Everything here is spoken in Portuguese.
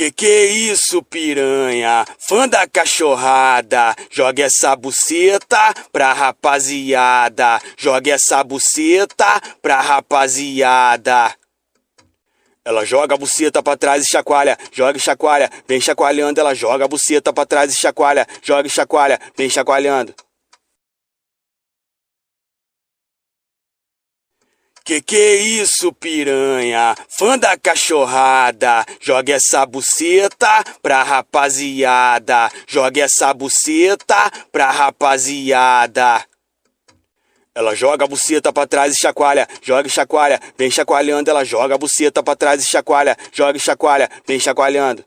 Que que é isso, piranha? Fã da cachorrada, joga essa buceta pra rapaziada, joga essa buceta pra rapaziada. Ela joga a buceta pra trás e chacoalha, joga e chacoalha, vem chacoalhando. Ela joga a buceta pra trás e chacoalha, joga e chacoalha, vem chacoalhando. Que que é isso, piranha? Fã da cachorrada, joga essa buceta pra rapaziada, joga essa buceta pra rapaziada. Ela joga a buceta pra trás e chacoalha, joga e chacoalha, vem chacoalhando. Ela joga a buceta pra trás e chacoalha, joga e chacoalha, vem chacoalhando.